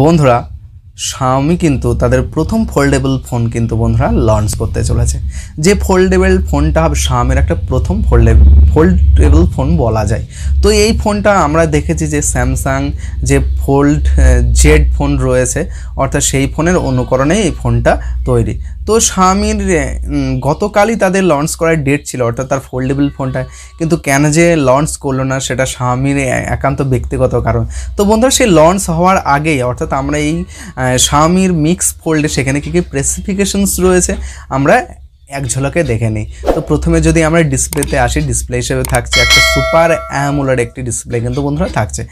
বন্ধুরা শাওমি কিন্তু তাদের প্রথম ফোল্ডেবল ফোন কিন্তু বন্ধুরা লঞ্চ করতে চলেছে যে ফোল্ডেবল ফোনটা হবে স্বামীর একটা প্রথম ফোল্ডে ফোল্ডেবল ফোন বলা যায় তো এই ফোনটা আমরা দেখেছি যে স্যামসাং যে ফোল্ড জেড ফোন রয়েছে অর্থাৎ সেই ফোনের অনুকরণে এই ফোনটা তৈরি তো স্বামীর গতকালই তাদের লঞ্চ করার ডেট ছিল অর্থাৎ তার ফোল্ডেবল ফোনটা কিন্তু কেন যে লঞ্চ করলো না সেটা স্বামীর একান্ত ব্যক্তিগত কারণ তো বন্ধুরা সেই লঞ্চ হওয়ার আগেই অর্থাৎ আমরা এই স্বামীর মিক্স ফোল্ডে সেখানে কী কী স্পেসিফিকেশনস রয়েছে আমরা এক ঝলকে দেখে নিই তো প্রথমে যদি আমরা ডিসপ্লেতে আসি ডিসপ্লে হিসেবে থাকছে একটা সুপার অ্যামুলার একটি ডিসপ্লে কিন্তু বন্ধুরা থাকছে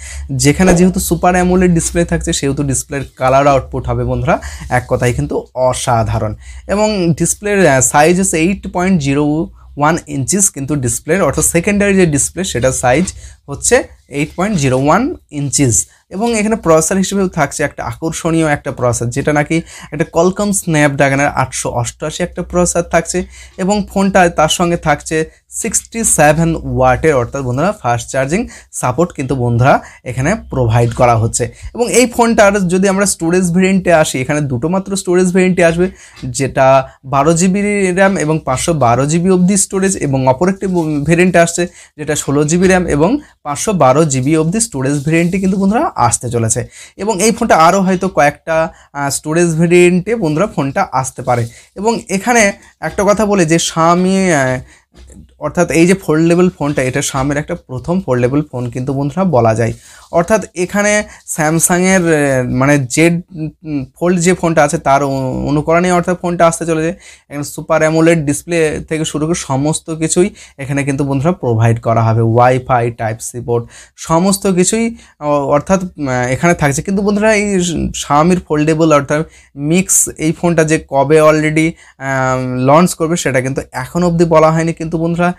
যেখানে যেহেতু সুপার অ্যামুলের ডিসপ্লে থাকছে সেহেতু ডিসপ্লের কালার আউটপুট হবে বন্ধুরা এক কথায় কিন্তু অসাধারণ এবং ডিসপ্লের সাইজ হচ্ছে eight point zero one inches কিন্তু ডিসপ্লের অর্থাৎ সেকেন্ডারি যে ডিসপ্লে সেটার সাইজ হচ্ছে eight point zero one inches এবং এখানে প্রসেসর হিসেবেও থাকছে একটা আকর্ষণীয় একটা প্রসেসর যেটা নাকি একটা কলকম স্ন্যাপড্রাগনের আটশো অষ্টআশি একটা প্রসেসর থাকছে এবং ফোনটা তার সঙ্গে থাকছে সিক্সটি সেভেন ওয়াটের অর্থাৎ বন্ধুরা ফাস্ট চার্জিং সাপোর্ট কিন্তু বন্ধুরা এখানে প্রোভাইড করা হচ্ছে এবং এই ফোনটার যদি আমরা স্টোরেজ ভেরিয়েন্টে আসি এখানে দুটো মাত্র স্টোরেজ ভেরিয়েন্টে আসবে যেটা বারো জিবি র্যাম এবং পাঁচশো বারো জিবি অবধি স্টোরেজ এবং অপর একটি ভেরিয়েন্টে আসছে যেটা ষোলো জিবি র্যাম এবং পাঁচশো বারো জিবি অবধি স্টোরেজ ভেরিয়েন্টে কিন্তু বন্ধুরা আসতে চলেছে এবং এই ফোনটা আরও হয়তো কয়েকটা স্টোরেজ ভেরিয়েন্টে বন্ধুরা ফোনটা আসতে পারে এবং এখানে একটা কথা বলে যে স্বামী অর্থাৎ এই যে ফোল্ডেবল ফোনটা এটা সামের একটা প্রথম ফোল্ডেবল ফোন কিন্তু বন্ধুরা বলা যায় অর্থাৎ এখানে স্যামসাংয়ের মানে জেড ফোল্ড যে ফোনটা আছে তার অনুকরণে অর্থাৎ ফোনটা আসতে চলেছে এখানে সুপার অ্যামোলেড ডিসপ্লে থেকে শুরু করে সমস্ত কিছুই এখানে কিন্তু বন্ধুরা প্রোভাইড করা হবে ওয়াইফাই টাইপ সি বোর্ড সমস্ত কিছুই অর্থাৎ এখানে থাকছে কিন্তু বন্ধুরা এই স্বামীর ফোল্ডেবল অর্থাৎ মিক্স এই ফোনটা যে কবে অলরেডি লঞ্চ করবে সেটা কিন্তু এখন অবধি বলা হয়নি কিন্তু বন্ধুরা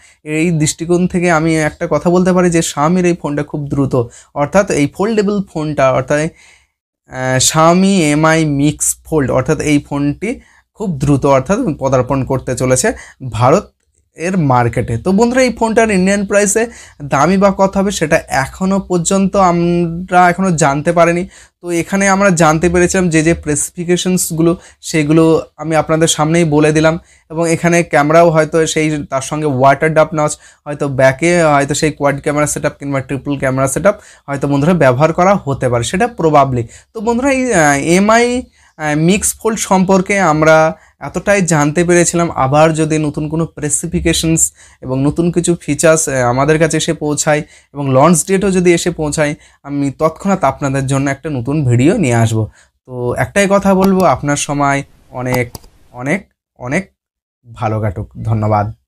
এই দৃষ্টিকোণ থেকে আমি একটা কথা বলতে পারি যে স্বামীর এই ফোনটা খুব দ্রুত অর্থাৎ এই ফোল্ডেবল ফোনটা অর্থাৎ স্বামী এমআই মিক্স ফোল্ড অর্থাৎ এই ফোনটি খুব দ্রুত অর্থাৎ পদার্পণ করতে চলেছে ভারত এর মার্কেটে তো বন্ধুরা এই ফোনটার ইন্ডিয়ান প্রাইসে দামি বা কত হবে সেটা এখনও পর্যন্ত আমরা এখনও জানতে পারিনি তো এখানে আমরা জানতে পেরেছিলাম যে যে স্পেসিফিকেশনসগুলো সেগুলো আমি আপনাদের সামনেই বলে দিলাম এবং এখানে ক্যামেরাও হয়তো সেই তার সঙ্গে ওয়াটার ডাপ নচ হয়তো ব্যাকে হয়তো সেই কোয়াড ক্যামেরা সেট কিংবা ট্রিপল ক্যামেরা সেট হয়তো বন্ধুরা ব্যবহার করা হতে পারে সেটা প্রবাবলি তো বন্ধুরা এই এমআই মিক্স ফোল্ড সম্পর্কে আমরা এতটাই জানতে পেরেছিলাম আবার যদি নতুন কোনো স্পেসিফিকেশনস এবং নতুন কিছু ফিচার্স আমাদের কাছে এসে পৌঁছায় এবং লঞ্চ ডেটও যদি এসে পৌঁছায় আমি তৎক্ষণাৎ আপনাদের জন্য একটা নতুন ভিডিও নিয়ে আসব তো একটাই কথা বলবো আপনার সময় অনেক অনেক অনেক ভালো কাটুক ধন্যবাদ